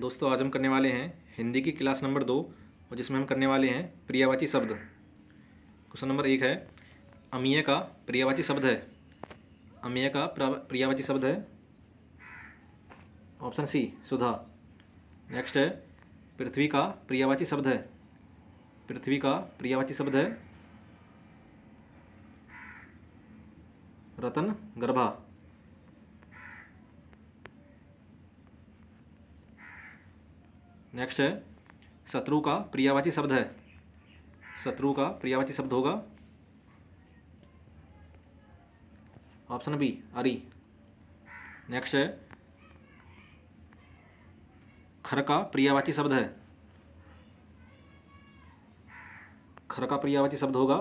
दोस्तों आज हम करने वाले हैं हिंदी की क्लास नंबर दो और जिसमें हम करने वाले हैं प्रियावाची शब्द क्वेश्चन नंबर एक है अमीय का प्रियावाची शब्द है अमीय का प्रियावाची शब्द है ऑप्शन सी सुधा नेक्स्ट है पृथ्वी का प्रियावाची शब्द है पृथ्वी का प्रियावाची शब्द है रतन गर्भा नेक्स्ट है शत्रु का प्रियावाची शब्द है शत्रु का प्रियावाची शब्द होगा ऑप्शन बी अरी नेक्स्ट है खर का प्रियावाची शब्द है खर का प्रियावाची शब्द होगा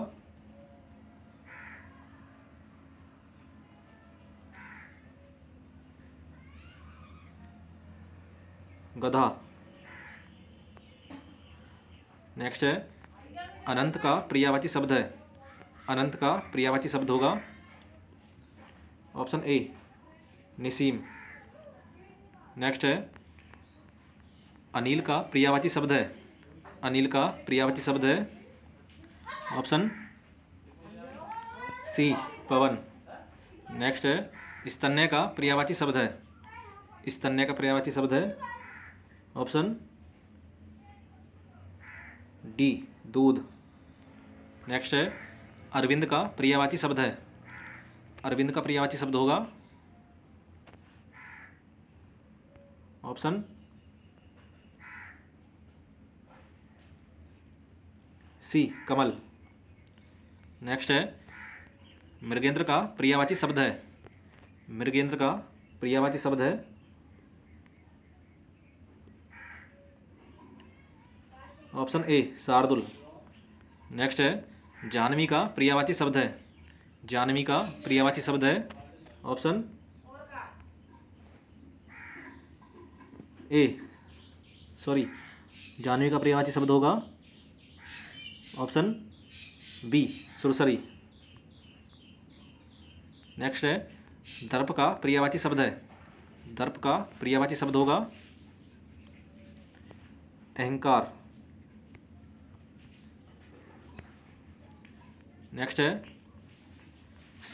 गधा नेक्स्ट है अनंत का प्रियावाची शब्द है अनंत का प्रियावाची शब्द होगा ऑप्शन ए निसीम नेक्स्ट है अनिल का प्रियावाची शब्द है अनिल का प्रियावाची शब्द है ऑप्शन सी पवन नेक्स्ट है स्तन्य का प्रियावाची शब्द है स्तन्य का प्रियावाची शब्द है ऑप्शन डी दूध नेक्स्ट है अरविंद का प्रियावाची शब्द है अरविंद का प्रियावाची शब्द होगा ऑप्शन सी कमल नेक्स्ट है मृगेंद्र का प्रियावाची शब्द है मृगेंद्र का प्रियावाची शब्द है ऑप्शन ए शार्दुल नेक्स्ट है जानवी का प्रियावाची शब्द है जानवी का प्रियावाची शब्द है ऑप्शन ए सॉरी जानवी का प्रियावाची शब्द होगा ऑप्शन बी सुरसरी नेक्स्ट है दर्प का प्रियावाची शब्द है दर्प का प्रियावाची शब्द होगा अहंकार नेक्स्ट है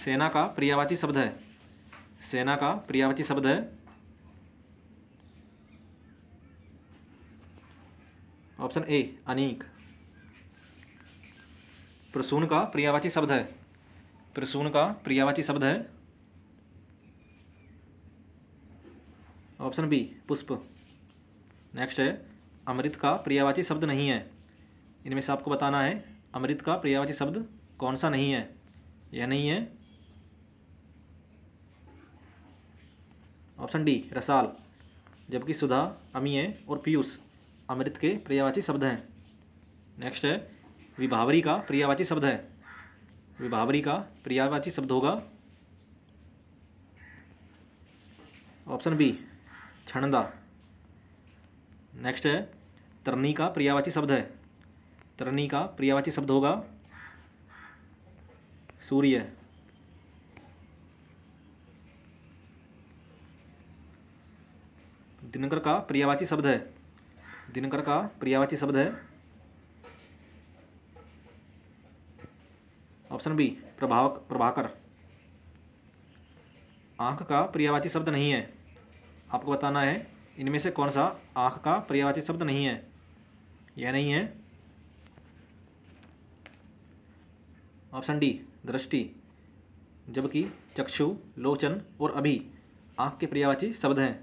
सेना का प्रियावाची शब्द है सेना का प्रियावाची शब्द है ऑप्शन ए अनीक प्रसून का प्रियावाची शब्द है प्रसून का प्रियावाची शब्द है ऑप्शन बी पुष्प नेक्स्ट है अमृत का प्रियावाची शब्द नहीं है इनमें से आपको बताना है अमृत का प्रियावाची शब्द कौन सा नहीं है यह नहीं है ऑप्शन डी रसाल जबकि सुधा अमीय और पीयूष अमृत के प्रियावाची शब्द हैं नेक्स्ट है विभावरी का प्रियावाची शब्द है विभावरी का प्रियावाची शब्द होगा ऑप्शन बी छणदा नेक्स्ट है तरनी का प्रियावाची शब्द है तरनी का प्रियावाची शब्द होगा सूर्य दिनकर का प्रियावाची शब्द है दिनकर का प्रियावाची शब्द है ऑप्शन बी प्रभावक प्रभाकर आंख का प्रियावाची शब्द नहीं है आपको बताना है इनमें से कौन सा आंख का प्रियावाची शब्द नहीं है यह नहीं है ऑप्शन डी दृष्टि जबकि चक्षु लोचन और अभी आँख के पर्यावाची शब्द हैं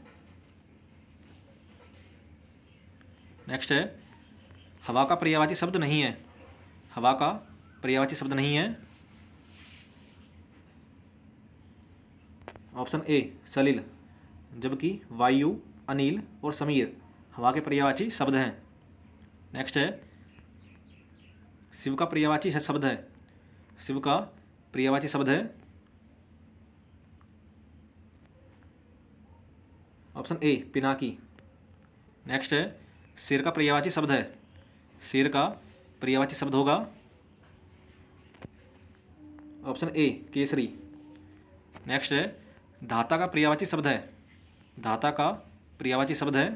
नेक्स्ट है हवा का पर्यावाची शब्द नहीं है हवा का पर्यावाची शब्द नहीं है ऑप्शन ए सलिल जबकि वायु अनिल और समीर हवा के पर्यावाची शब्द हैं नेक्स्ट है शिव का पर्यावाची शब्द है शिव का प्रियवाची शब्द है ऑप्शन ए पिनाकी नेक्स्ट है शेर का प्रियवाची शब्द है शेर का प्रियवाची शब्द होगा ऑप्शन ए केसरी नेक्स्ट है धाता का प्रियावाची शब्द है धाता का प्रियावाची शब्द है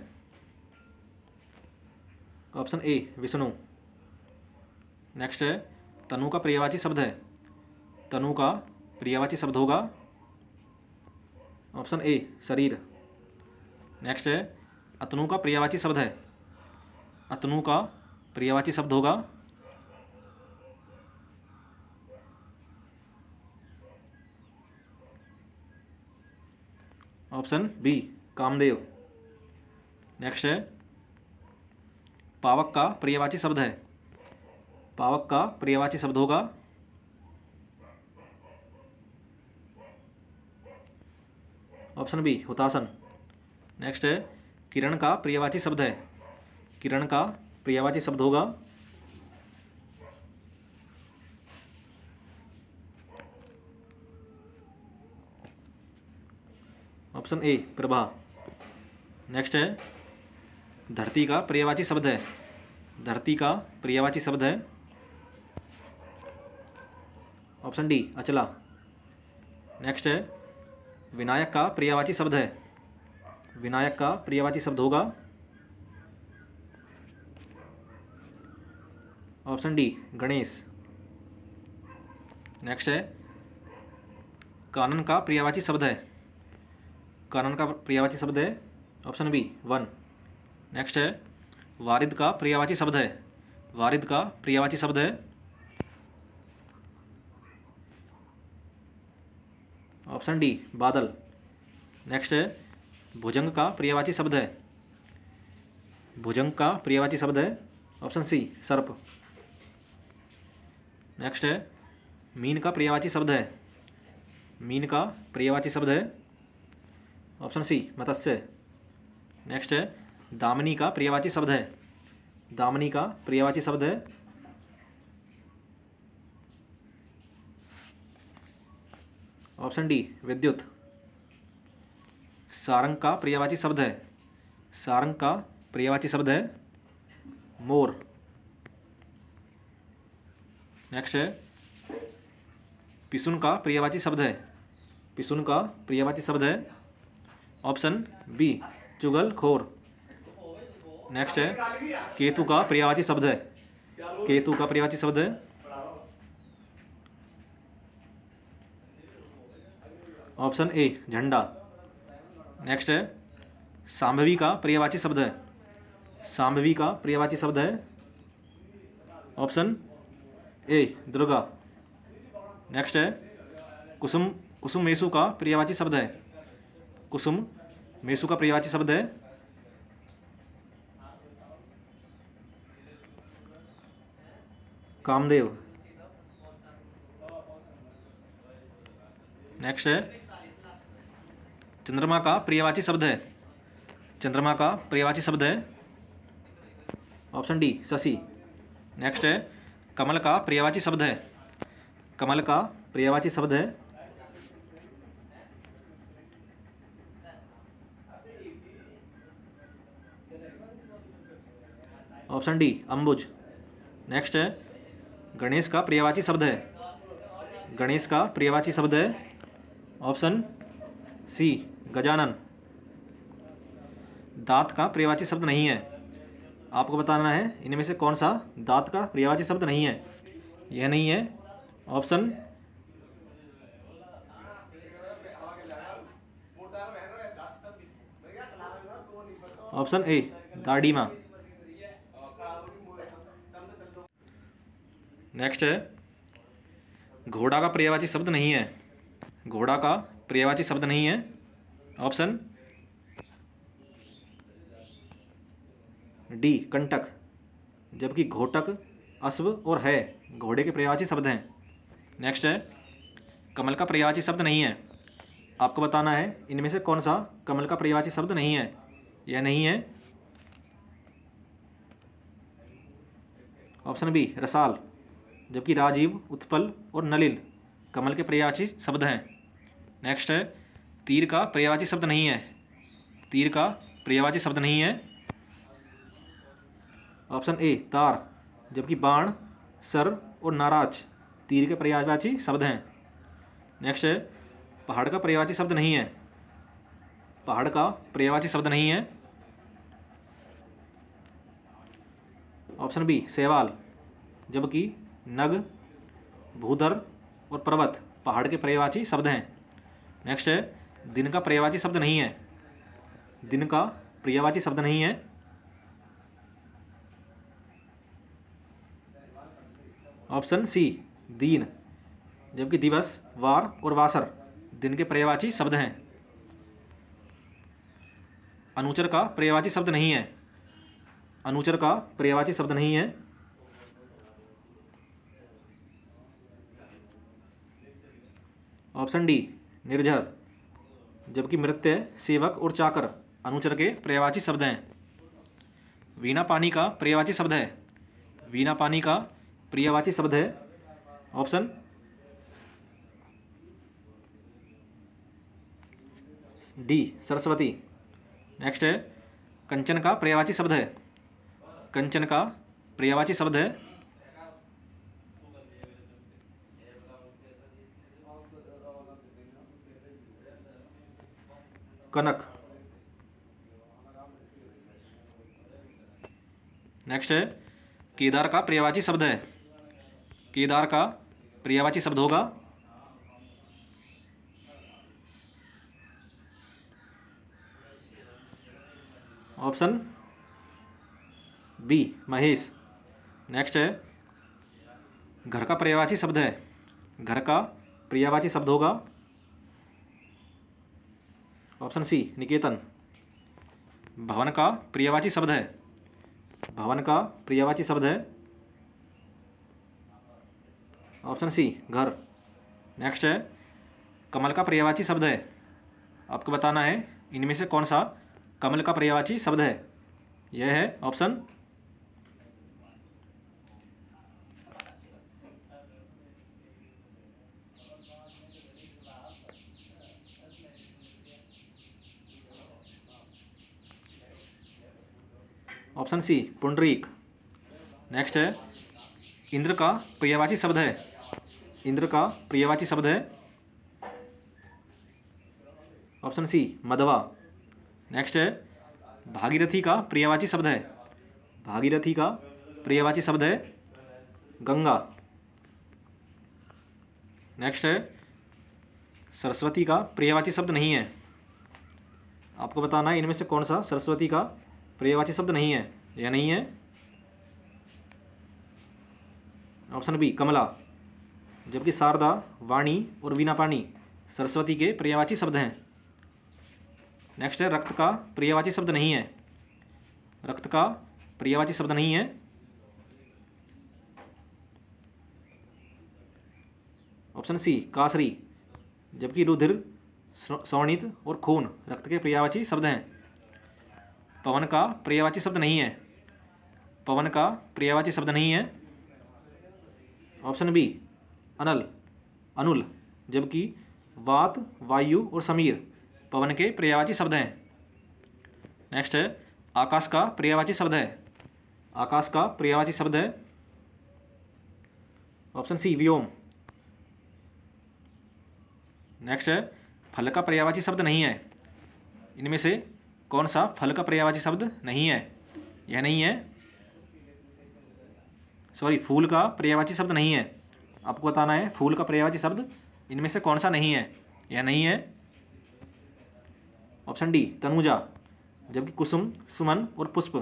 ऑप्शन ए विष्णु नेक्स्ट है तनु का पर्यायवाची शब्द है तनु का पर्यायवाची शब्द होगा ऑप्शन ए शरीर नेक्स्ट है अतनु का पर्यायवाची शब्द है अतनु का पर्यायवाची शब्द होगा ऑप्शन बी कामदेव नेक्स्ट है पावक का पर्यायवाची शब्द है पावक का पर्यावाची शब्द होगा ऑप्शन बी हुतासन नेक्स्ट है किरण का प्रियवाची शब्द है किरण का प्रियवाची शब्द होगा ऑप्शन ए प्रभा नेक्स्ट है धरती का प्रियवाची शब्द है धरती का प्रियवाची शब्द है ऑप्शन डी अचला नेक्स्ट है विनायक का प्रियावाची शब्द है विनायक का प्रियावाची शब्द होगा ऑप्शन डी गणेश नेक्स्ट है कानन का प्रियावाची शब्द है कानन का प्रियावाची शब्द है ऑप्शन बी वन नेक्स्ट है वारिद का प्रियावाची शब्द है वारिद का प्रियावाची शब्द है ऑप्शन डी बादल नेक्स्ट भुजंग का प्रियवाची शब्द है भुजंग का प्रियवाची शब्द है ऑप्शन सी सर्प नेक्स्ट है मीन का प्रियवाची शब्द है मीन का प्रियवाची शब्द है ऑप्शन सी मत्स्य नेक्स्ट है दामिनी का प्रियवाची शब्द है दामिनी का प्रियवाची शब्द है ऑप्शन डी विद्युत सारंग का प्रियावाची शब्द है सारंग का प्रियावाची शब्द है मोर नेक्स्ट है पिसुन का प्रियावाची शब्द है पिसुन का प्रियावाची शब्द है ऑप्शन बी चुगल खोर नेक्स्ट है केतु का प्रियावाची शब्द है केतु का प्रियावाची शब्द है ऑप्शन ए झंडा नेक्स्ट है सांभवी का पर्यावाची शब्द है सांभवी का पर्यावाची शब्द है ऑप्शन ए दुर्गा नेक्स्ट है कुसुम कुसुम मेसु का पर्यावाची शब्द है कुसुम मेसु का पर्यावाची शब्द है कामदेव नेक्स्ट है चंद्रमा का प्रियवाची शब्द है चंद्रमा का प्रियवाची शब्द है ऑप्शन डी शशि नेक्स्ट है कमल का प्रियवाची शब्द है कमल का प्रियवाची शब्द है ऑप्शन डी अंबुज नेक्स्ट है गणेश का प्रियवाची शब्द है गणेश का प्रियवाची शब्द है ऑप्शन सी गजानन दांत का पर्यावाची शब्द नहीं है आपको बताना है इनमें से कौन सा दांत का पर्यावाची शब्द नहीं है यह नहीं है ऑप्शन ऑप्शन ए दाडीमा नेक्स्ट है घोड़ा का पर्यावाची शब्द नहीं है घोड़ा का पर्यावाची शब्द नहीं है ऑप्शन डी कंटक जबकि घोटक अश्व और है घोड़े के प्रयाची शब्द हैं नेक्स्ट है कमल का प्रयाची शब्द नहीं है आपको बताना है इनमें से कौन सा कमल का प्रयाची शब्द नहीं है यह नहीं है ऑप्शन बी रसाल जबकि राजीव उत्पल और नलिल कमल के प्रयाची शब्द हैं नेक्स्ट है तीर का पर्यावाची शब्द नहीं है तीर का पर्यावाची शब्द नहीं है ऑप्शन ए तार जबकि बाण सर और नाराज तीर के पर्यावाची शब्द हैं नेक्स्ट है पहाड़ का पर्यावाची शब्द नहीं है पहाड़ का पर्यावाची शब्द नहीं है ऑप्शन बी सेवाल जबकि नग भूधर और पर्वत पहाड़ के पर्यावाची शब्द हैं नेक्स्ट है दिन का पर्यावाची शब्द नहीं है दिन का पर्यावाची शब्द नहीं है ऑप्शन सी दीन जबकि दिवस वार और वासर दिन के पर्यावाची शब्द हैं अनुचर का पर्यावाची शब्द नहीं है अनुचर का पर्यावाची शब्द नहीं है ऑप्शन डी निर्जर जबकि मृत्य सेवक और चाकर अनुचर के पर्यावाची शब्द हैं वीणा पानी का पर्यावाची शब्द है वीणा पानी का प्रियवाची शब्द है ऑप्शन डी सरस्वती नेक्स्ट है कंचन का पर्यावाची शब्द है कंचन का पर्यावाची शब्द है कनक नेक्स्ट है केदार का पर्यावाची शब्द है केदार का पर्यावाची शब्द होगा ऑप्शन बी महेश नेक्स्ट है घर का पर्यावाची शब्द है घर का पर्यावाची शब्द होगा ऑप्शन सी निकेतन भवन का प्रियवाची शब्द है भवन का प्रियवाची शब्द है ऑप्शन सी घर नेक्स्ट है कमल का प्रियवाची शब्द है आपको बताना है इनमें से कौन सा कमल का प्रियवाची शब्द है यह है ऑप्शन ऑप्शन सी पुंडरीक नेक्स्ट है इंद्र का प्रियवाची शब्द है इंद्र का प्रियवाची शब्द है ऑप्शन सी मदवा नेक्स्ट है भागीरथी का प्रियवाची शब्द है भागीरथी का प्रियवाची शब्द है गंगा नेक्स्ट है सरस्वती का प्रियवाची शब्द नहीं है आपको बताना है इनमें से कौन सा सरस्वती का प्रियवाची शब्द नहीं है या नहीं है ऑप्शन बी कमला जबकि शारदा वाणी और वीना पानी सरस्वती के पर्यावाची शब्द हैं नेक्स्ट है रक्त का पर्यावाची शब्द नहीं है रक्त का पर्यावाची शब्द नहीं है ऑप्शन सी कासरी जबकि रुधिर स्वर्णित और खून रक्त के पर्यावाची शब्द हैं पवन का पर्यावाची शब्द नहीं है पवन का पर्यावाची शब्द नहीं है ऑप्शन बी अनल अनुल जबकि वात वायु और समीर पवन के पर्यावाची शब्द हैं नेक्स्ट है आकाश का पर्यावाची शब्द है आकाश का पर्यावाची शब्द है ऑप्शन सी व्योम नेक्स्ट है फल का पर्यावाची शब्द नहीं है इनमें से कौन सा फल का पर्यावाची शब्द नहीं है यह नहीं है सॉरी फूल का पर्यावाची शब्द नहीं है आपको बताना है फूल का पर्यावाची शब्द इनमें से कौन सा नहीं है यह नहीं है ऑप्शन डी तनुजा जबकि कुसुम सुमन और पुष्प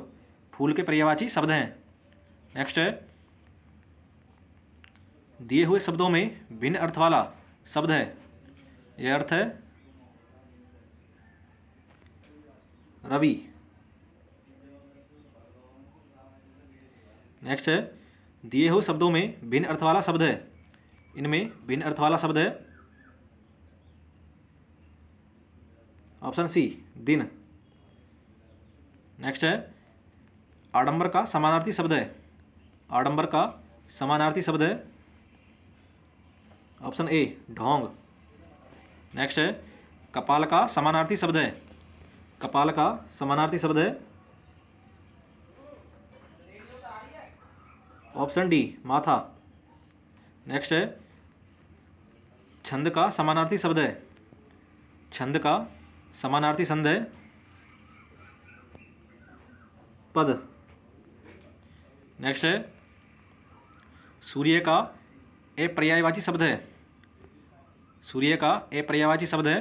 फूल के पर्यावाची शब्द हैं नेक्स्ट है दिए हुए शब्दों में भिन्न अर्थ वाला शब्द है यह अर्थ है रवि नेक्स्ट है दिए हुए शब्दों में भिन्न अर्थ वाला शब्द है इनमें भिन्न अर्थ वाला शब्द है ऑप्शन सी दिन नेक्स्ट है आडंबर का समानार्थी शब्द है आडंबर का समानार्थी शब्द है ऑप्शन ए ढोंग नेक्स्ट है कपाल का समानार्थी शब्द है कपाल का समानार्थी शब्द है ऑप्शन डी माथा नेक्स्ट है छंद का समानार्थी शब्द है छंद का समानार्थी संध है पद नेक्स्ट है सूर्य का ए पर्यायवाची शब्द है सूर्य का ए पर्यायवाची शब्द है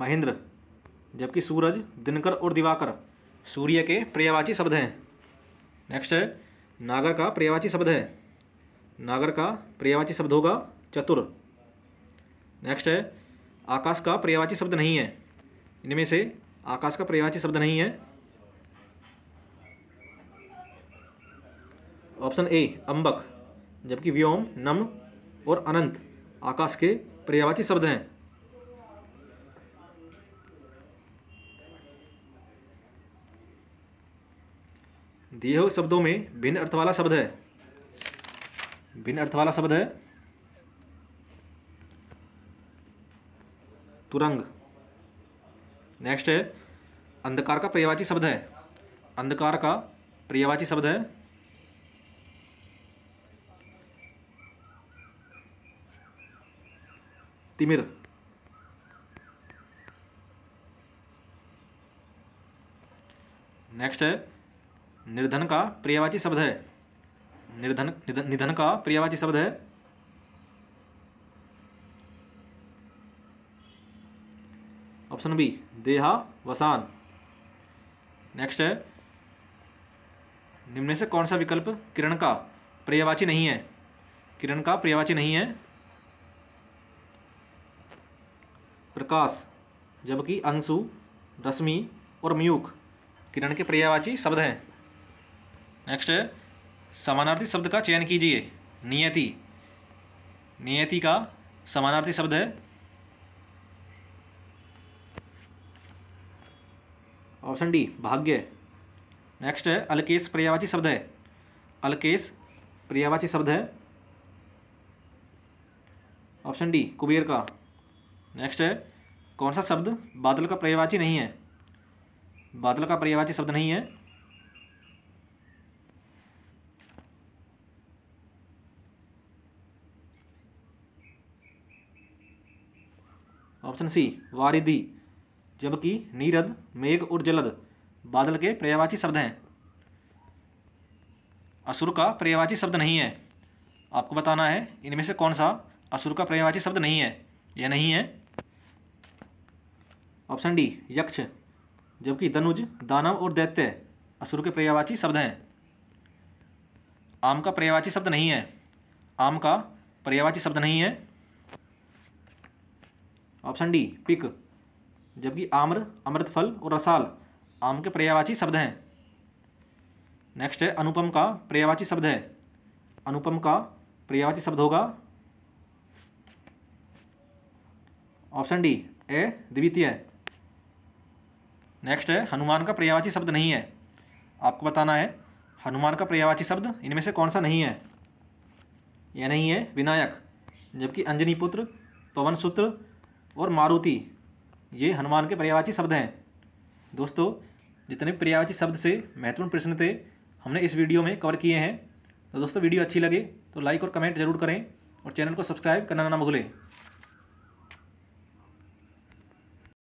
महेंद्र जबकि सूरज दिनकर और दिवाकर सूर्य के पर्यावाची शब्द हैं नेक्स्ट है नागर का पर्यावाची शब्द है नागर का पर्यावाची शब्द होगा चतुर नेक्स्ट है आकाश का पर्यावाची शब्द नहीं है इनमें से आकाश का पर्यावाची शब्द नहीं है ऑप्शन ए अंबक जबकि व्योम नम और अनंत आकाश के पर्यावाची शब्द हैं दिए हुए शब्दों में भिन्न अर्थ वाला शब्द है भिन्न अर्थ वाला शब्द है तुरंग नेक्स्ट है अंधकार का पर्यावाची शब्द है अंधकार का पर्यावाची शब्द है तिमिर नेक्स्ट है निर्धन का प्रियवाची शब्द है निर्धन निधन का प्रियवाची शब्द है ऑप्शन बी देहा वसान नेक्स्ट है निम्न से कौन सा विकल्प किरण का प्रियवाची नहीं है किरण का प्रियवाची नहीं है प्रकाश जबकि अंशु रश्मि और म्यूक किरण के पर्यावाची शब्द हैं नेक्स्ट समानार्थी शब्द का चयन कीजिए नियति नियति का समानार्थी शब्द है ऑप्शन डी भाग्य नेक्स्ट है अलकेश पर्यावाची शब्द है अलकेश पर्यावाची शब्द है ऑप्शन डी कुबेर का नेक्स्ट है कौन सा शब्द बादल का पर्यावाची नहीं है बादल का पर्यावाची शब्द नहीं है ऑप्शन सी वारिदी जबकि नीरद मेघ और जलद बादल के पर्यावाची शब्द हैं असुर का पर्यावाची शब्द नहीं है आपको बताना है इनमें से कौन सा असुर का पर्यावाची शब्द नहीं है यह नहीं है ऑप्शन डी यक्ष जबकि धनुज दानव और दैत्य असुर के पर्यावाची शब्द हैं आम का पर्यावाची शब्द नहीं है आम का पर्यावाची शब्द नहीं है ऑप्शन डी पिक जबकि आम्र अमृत फल और रसाल आम के पर्यावाची शब्द हैं नेक्स्ट है अनुपम का पर्यावाची शब्द है अनुपम का पर्यावाची शब्द होगा ऑप्शन डी ए द्वितीय नेक्स्ट है हनुमान का पर्यावाची शब्द नहीं है आपको बताना है हनुमान का पर्यावाची शब्द इनमें से कौन सा नहीं है यह नहीं है विनायक जबकि अंजनी पुत्र पवन सूत्र और मारुति ये हनुमान के पर्यावाची शब्द हैं दोस्तों जितने पर्यावाची शब्द से महत्वपूर्ण प्रश्न थे हमने इस वीडियो में कवर किए हैं तो दोस्तों वीडियो अच्छी लगे तो लाइक और कमेंट जरूर करें और चैनल को सब्सक्राइब करना ना भूलें